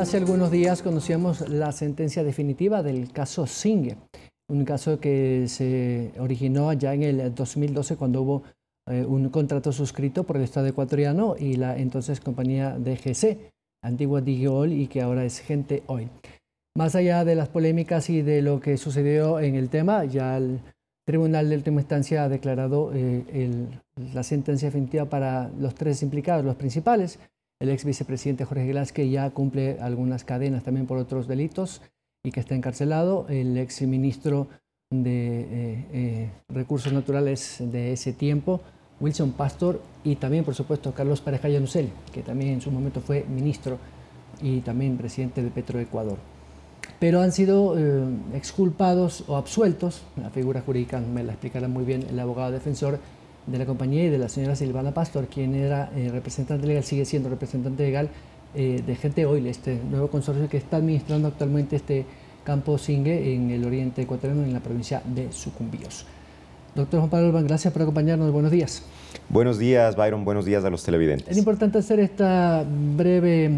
Hace algunos días conocíamos la sentencia definitiva del caso Singe, un caso que se originó allá en el 2012 cuando hubo eh, un contrato suscrito por el Estado ecuatoriano y la entonces compañía DGC, antigua Digiol y que ahora es Gente Hoy. Más allá de las polémicas y de lo que sucedió en el tema, ya el Tribunal de Última Instancia ha declarado eh, la sentencia definitiva para los tres implicados, los principales, el ex vicepresidente Jorge Glass, que ya cumple algunas cadenas también por otros delitos y que está encarcelado, el ex ministro de eh, eh, Recursos Naturales de ese tiempo, Wilson Pastor, y también, por supuesto, Carlos Pareja Yanusel, que también en su momento fue ministro y también presidente de Petroecuador. Pero han sido eh, exculpados o absueltos, la figura jurídica me la explicará muy bien el abogado defensor, de la compañía y de la señora Silvana Pastor, quien era eh, representante legal, sigue siendo representante legal eh, de Gente Oil, este nuevo consorcio que está administrando actualmente este campo Singue en el oriente ecuatoriano, en la provincia de Sucumbíos. Doctor Juan Pablo Urban, gracias por acompañarnos. Buenos días. Buenos días, Byron. Buenos días a los televidentes. Es importante hacer esta breve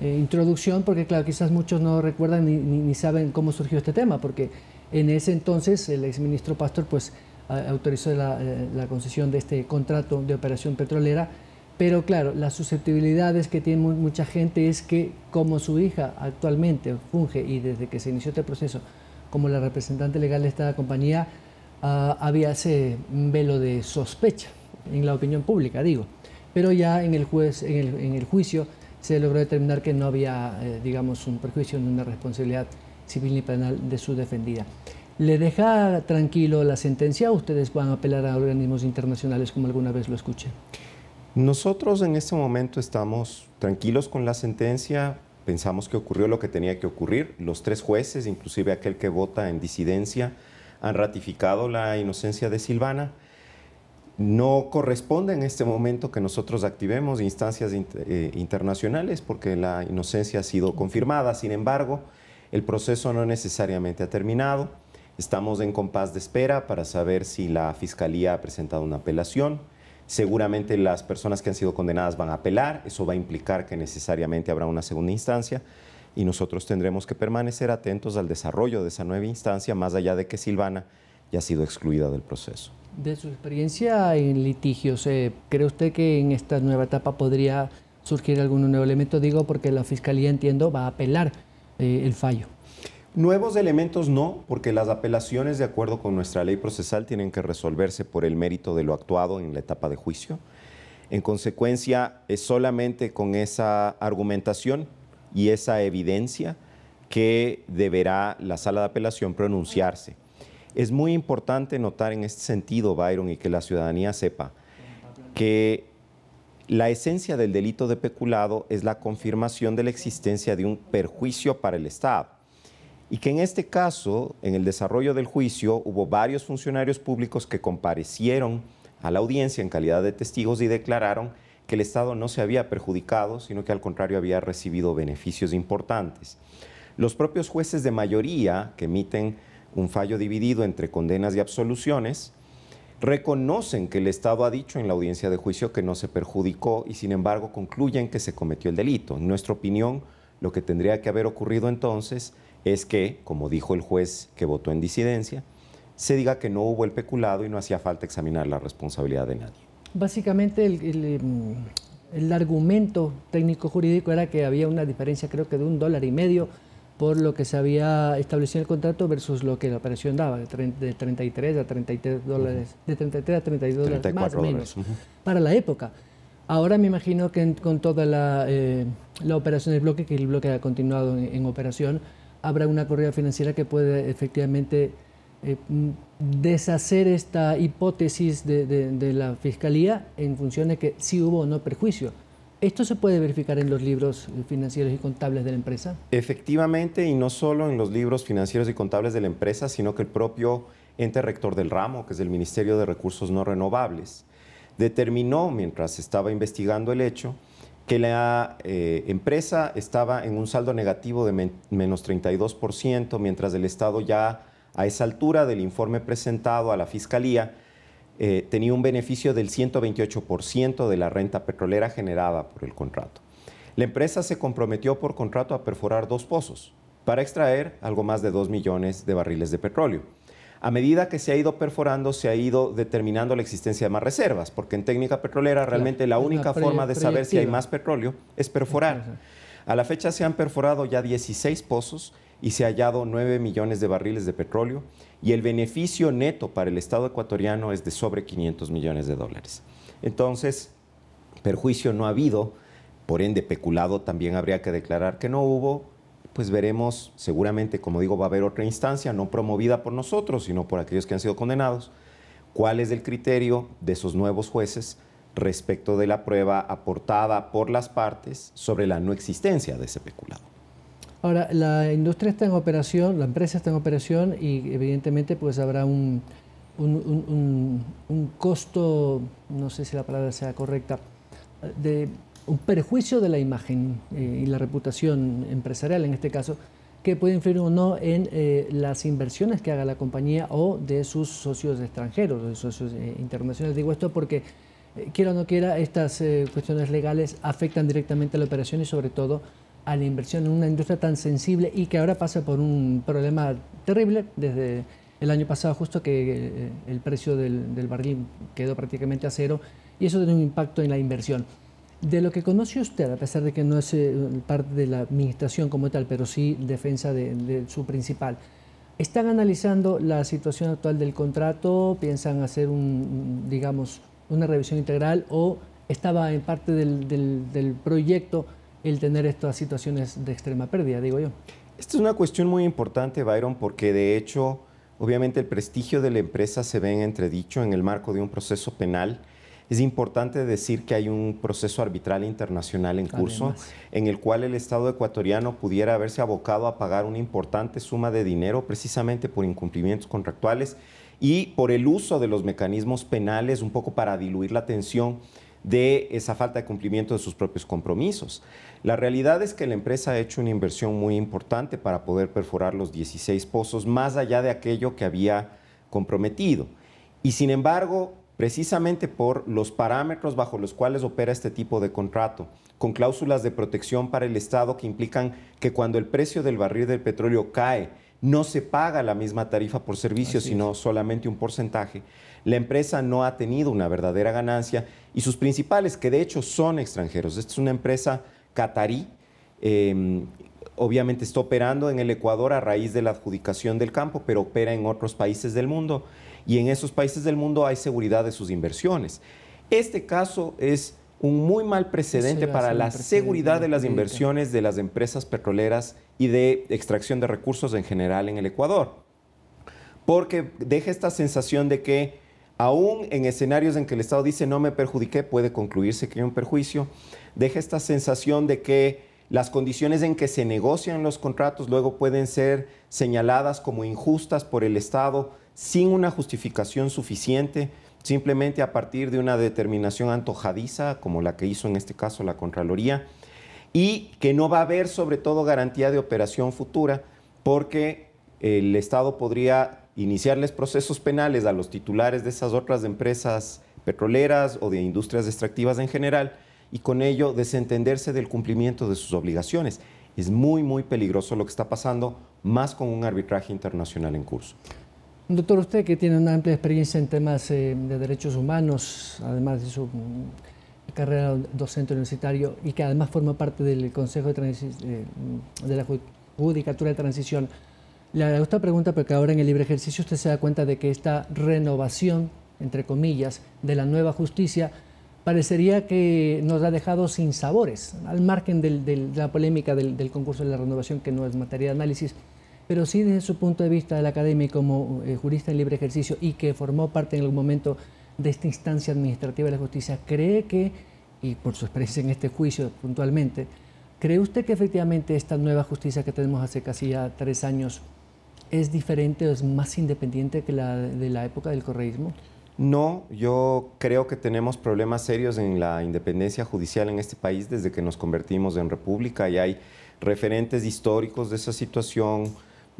eh, introducción porque, claro, quizás muchos no recuerdan ni, saben cómo surgió este tema, porque en ese entonces el exministro Pastor, pues, autorizó eh, la, concesión de este contrato de operación petrolera, pero claro, las susceptibilidades que tiene mucha gente es que como su hija actualmente funge y desde que se inició este proceso como la representante legal de esta compañía, ah, había ese velo de sospecha en la opinión pública, digo. Pero ya en el, juez, en el, juicio se logró determinar que no había, eh, digamos, un perjuicio ni una responsabilidad civil ni penal de su defendida le deja tranquilo la sentencia, ustedes van a apelar a organismos internacionales como alguna vez lo escuché. Nosotros en este momento estamos tranquilos con la sentencia, pensamos que ocurrió lo que tenía que ocurrir. Los tres jueces, inclusive aquel que vota en disidencia, han ratificado la inocencia de Silvana. No corresponde en este momento que nosotros activemos instancias eh, internacionales porque la inocencia ha sido confirmada. Sin embargo, el proceso no necesariamente ha terminado. Estamos en compás de espera para saber si la Fiscalía ha presentado una apelación. Seguramente las personas que han sido condenadas van a apelar, eso va a implicar que necesariamente habrá una segunda instancia y nosotros tendremos que permanecer atentos al desarrollo de esa nueva instancia, más allá de que Silvana ya ha sido excluida del proceso. De su experiencia en litigios, eh, ¿cree usted que en esta nueva etapa podría surgir algún nuevo elemento? Digo porque la Fiscalía, entiendo, va a apelar eh, el fallo. Nuevos elementos no, porque las apelaciones de acuerdo con nuestra ley procesal tienen que resolverse por el mérito de lo actuado en la etapa de juicio. En consecuencia, es solamente con esa argumentación y esa evidencia que deberá la sala de apelación pronunciarse. Es muy importante notar en este sentido, Byron, y que la ciudadanía sepa que la esencia del delito de peculado es la confirmación de la existencia de un perjuicio para el Estado y que en este caso, en el desarrollo del juicio, hubo varios funcionarios públicos que comparecieron a la audiencia en calidad de testigos y declararon que el Estado no se había perjudicado, sino que al contrario había recibido beneficios importantes. Los propios jueces de mayoría, que emiten un fallo dividido entre condenas y absoluciones, reconocen que el Estado ha dicho en la audiencia de juicio que no se perjudicó y sin embargo concluyen que se cometió el delito. En nuestra opinión, lo que tendría que haber ocurrido entonces es que, como dijo el juez que votó en disidencia, se diga que no hubo el peculado y no hacía falta examinar la responsabilidad de nadie. Básicamente el, em, argumento técnico jurídico era que había una diferencia creo que de un dólar y medio por lo que se había establecido en el contrato versus lo que la operación daba, de 33 a 33 dólares, de 33 a 32 dólares más o menos, para la época. Ahora me imagino que con toda eh, la, operación del bloque, que el bloque ha continuado en operación, habrá una corrida financiera que puede efectivamente eh, deshacer esta hipótesis de, la fiscalía en función de que si hubo o no perjuicio. ¿Esto se puede verificar en los libros eh, financieros y contables de la empresa? Efectivamente, y no solo en los libros financieros y contables de la empresa, sino que el propio ente rector del ramo, que es el Ministerio de Recursos No Renovables, determinó, mientras estaba investigando el hecho, que la eh, empresa estaba en un saldo negativo de menos 32%, mientras el Estado ya a esa altura del informe presentado a la Fiscalía eh, tenía un beneficio del 128% de la renta petrolera generada por el contrato. La empresa se comprometió por contrato a perforar dos pozos para extraer algo más de 2 millones de barriles de petróleo. A medida que se ha ido perforando, se ha ido determinando la existencia de más reservas, porque en técnica petrolera realmente la única forma de saber si hay más petróleo es perforar. A la fecha se han perforado ya 16 pozos y se ha hallado 9 millones de barriles de petróleo y el beneficio neto para el Estado ecuatoriano es de sobre 500 millones de dólares. Entonces, perjuicio no ha habido, por ende peculado también habría que declarar que no hubo, pues veremos, seguramente, como digo, va a haber otra instancia, no promovida por nosotros, sino por aquellos que han sido condenados, cuál es el criterio de esos nuevos jueces respecto de la prueba aportada por las partes sobre la no existencia de ese peculado. Ahora, la industria está en operación, la empresa está en operación y evidentemente pues habrá un, un, un costo, no sé si la palabra sea correcta, de un perjuicio de la imagen eh, y la reputación empresarial en este caso, que puede influir o no en eh, las inversiones que haga la compañía o de sus socios extranjeros, de socios eh, internacionales. Digo esto porque, quiera o no quiera, estas cuestiones legales afectan directamente a la operación y sobre todo a la inversión en una industria tan sensible y que ahora pasa por un problema terrible desde el año pasado justo que el precio del, del barril quedó prácticamente a cero y eso tiene un impacto en la inversión. De lo que conoce usted, a pesar de que no es eh, parte de la administración como tal, pero sí defensa de, su principal, ¿están analizando la situación actual del contrato? ¿Piensan hacer un, digamos, una revisión integral o estaba en parte del, del proyecto el tener estas situaciones de extrema pérdida, digo yo? Esta es una cuestión muy importante, Byron, porque de hecho, obviamente el prestigio de la empresa se ve en entredicho en el marco de un proceso penal es importante decir que hay un proceso arbitral internacional en curso en el cual el Estado ecuatoriano pudiera haberse abocado a pagar una importante suma de dinero precisamente por incumplimientos contractuales y por el uso de los mecanismos penales un poco para diluir la tensión de esa falta de cumplimiento de sus propios compromisos. La realidad es que la empresa ha hecho una inversión muy importante para poder perforar los 16 pozos más allá de aquello que había comprometido. Y sin embargo, precisamente por los parámetros bajo los cuales opera este tipo de contrato, con cláusulas de protección para el Estado que implican que cuando el precio del barril del petróleo cae, no se paga la misma tarifa por servicio, sino solamente un porcentaje. La empresa no ha tenido una verdadera ganancia y sus principales, que de hecho son extranjeros, esta es una empresa catarí, em, obviamente está operando en el Ecuador a raíz de la adjudicación del campo, pero opera en otros países del mundo y en esos países del mundo hay seguridad de sus inversiones. Este caso es un muy mal precedente para la seguridad de las inversiones de las empresas petroleras y de extracción de recursos en general en el Ecuador. Porque deja esta sensación de que aún en escenarios en que el Estado dice no me perjudiqué, puede concluirse que hay un perjuicio, deja esta sensación de que las condiciones en que se negocian los contratos luego pueden ser señaladas como injustas por el Estado sin una justificación suficiente, simplemente a partir de una determinación antojadiza, como la que hizo en este caso la Contraloría, y que no va a haber sobre todo garantía de operación futura, porque el Estado podría iniciarles procesos penales a los titulares de esas otras empresas petroleras o de industrias extractivas en general, y con ello desentenderse del cumplimiento de sus obligaciones. Es muy, muy peligroso lo que está pasando, más con un arbitraje internacional en curso. Doctor, usted que tiene una amplia experiencia en temas eh, de derechos humanos, además de su mm, carrera docente universitario y que además forma parte del Consejo de, eh, mm, la Judicatura de Transición, le hago esta pregunta porque ahora en el libre ejercicio usted se da cuenta de que esta renovación, entre comillas, de la nueva justicia parecería que nos ha dejado sin sabores, al margen de la polémica del concurso de la renovación que no es materia de análisis pero sí desde su punto de vista eh, de la academia como jurista en libre ejercicio y que formó parte en algún momento de esta instancia administrativa de la justicia, ¿cree que, y por su experiencia en este juicio puntualmente, ¿cree usted que efectivamente esta nueva justicia que tenemos hace casi ya tres años es diferente o es más independiente que la de la época del correísmo? No, yo creo que tenemos problemas serios en la independencia judicial en este país desde que nos convertimos en república y hay referentes históricos de esa situación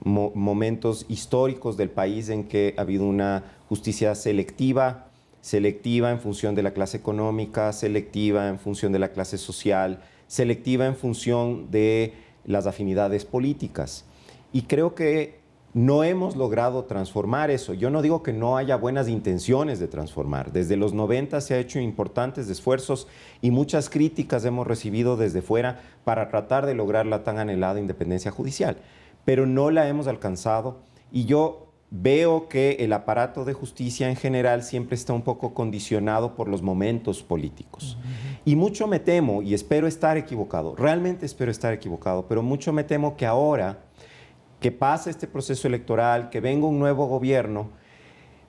momentos históricos del país en que ha habido una justicia selectiva, selectiva en función de la clase económica, selectiva en función de la clase social, selectiva en función de las afinidades políticas. Y creo que no hemos logrado transformar eso. Yo no digo que no haya buenas intenciones de transformar. Desde los 90 se han hecho importantes esfuerzos y muchas críticas hemos recibido desde fuera para tratar de lograr la tan anhelada independencia judicial pero no la hemos alcanzado y yo veo que el aparato de justicia en general siempre está un poco condicionado por los momentos políticos. Y mucho me temo, y espero estar equivocado, realmente espero estar equivocado, pero mucho me temo que ahora que pase este proceso electoral, que venga un nuevo gobierno,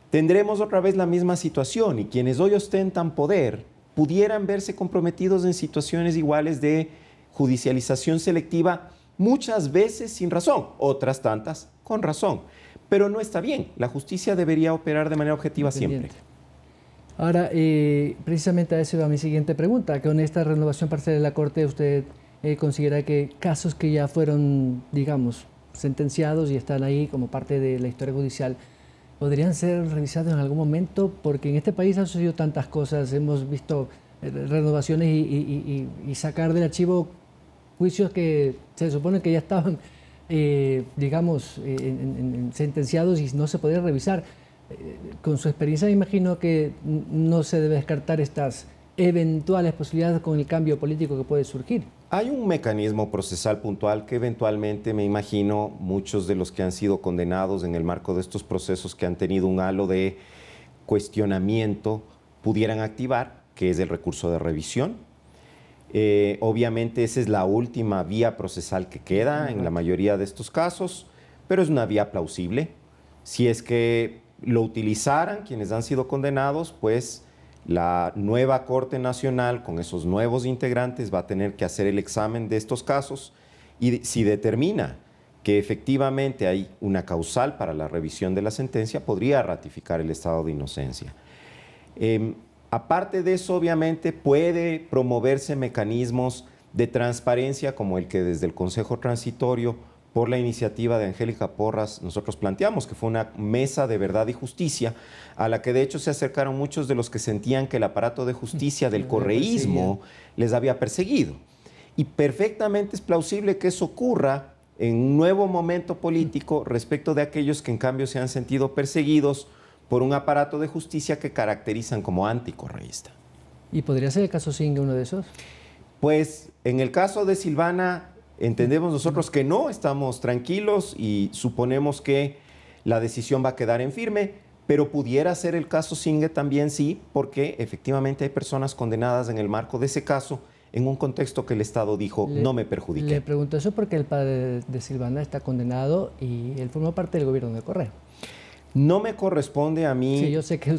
tendremos otra vez la misma situación y quienes hoy ostentan poder pudieran verse comprometidos en situaciones iguales de judicialización selectiva muchas veces sin razón, otras tantas con razón. Pero no está bien, la justicia debería operar de manera objetiva siempre. Ahora, eh, precisamente a eso va mi siguiente pregunta. Con esta renovación parcial de la Corte, ¿usted eh, considera que casos que ya fueron, digamos, sentenciados y están ahí como parte de la historia judicial, podrían ser revisados en algún momento? Porque en este país han sucedido tantas cosas, hemos visto eh, renovaciones y sacar del archivo juicios que se supone que ya estaban, eh, digamos, eh, sentenciados y no se podían revisar. Eh, con su experiencia, me imagino que no se debe descartar estas eventuales posibilidades con el cambio político que puede surgir. Hay un mecanismo procesal puntual que eventualmente, me imagino, muchos de los que han sido condenados en el marco de estos procesos que han tenido un halo de cuestionamiento pudieran activar, que es el recurso de revisión, eh, obviamente esa es la última vía procesal que queda en la mayoría de estos casos, pero es una vía plausible. Si es que lo utilizaran quienes han sido condenados, pues la nueva Corte Nacional con esos nuevos integrantes va a tener que hacer el examen de estos casos y si determina que efectivamente hay una causal para la revisión de la sentencia, podría ratificar el estado de inocencia. Em, Aparte de eso, obviamente, puede promoverse mecanismos de transparencia como el que desde el Consejo Transitorio, por la iniciativa de Angélica Porras, nosotros planteamos que fue una mesa de verdad y justicia, a la que de hecho se acercaron muchos de los que sentían que el aparato de justicia mm, del correísmo les había perseguido. Y perfectamente es plausible que eso ocurra en un nuevo momento político respecto de aquellos que en cambio se han sentido perseguidos por un aparato de justicia que caracterizan como anticorreísta. ¿Y podría ser el caso Zingue uno de esos? Pues en el caso de Silvana entendemos nosotros que no, estamos tranquilos y suponemos que la decisión va a quedar en firme, pero pudiera ser el caso Singe también sí, porque efectivamente hay personas condenadas en el marco de ese caso en un contexto que el Estado dijo no me perjudique. Le pregunto eso porque el padre de Silvana está condenado y él formó parte del gobierno de Correa. No me corresponde a mí,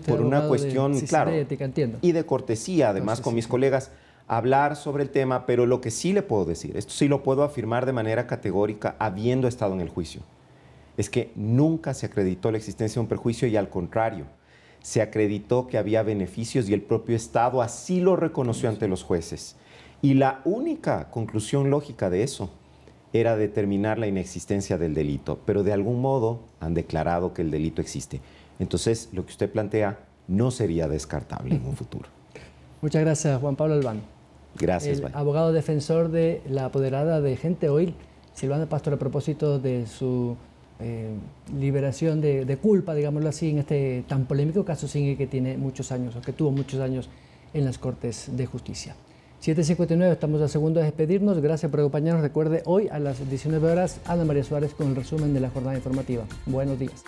por una cuestión, de, ética, entiendo. y de cortesía, además, con mis colegas, hablar sobre el tema, pero lo que sí le puedo decir, esto sí lo puedo afirmar de manera categórica, habiendo estado en el juicio, es que nunca se acreditó la existencia de un perjuicio y al contrario, se acreditó que había beneficios y el propio Estado así lo reconoció ante los jueces. Y la única conclusión lógica de eso era determinar la inexistencia del delito, pero de algún modo han declarado que el delito existe. Entonces, lo que usted plantea no sería descartable en un futuro. Muchas gracias, Juan Pablo Albán. Gracias, abogado defensor de la apoderada de Gente Hoy, Silvana Pastor, a propósito de su eh, liberación de, culpa, digámoslo así, en este tan polémico caso Sigue que tiene muchos años, o que tuvo muchos años en las Cortes de Justicia. 7.59, estamos a segundo de despedirnos. Gracias por acompañarnos. Recuerde, hoy a las 19 horas, Ana María Suárez con el resumen de la jornada informativa. Buenos días.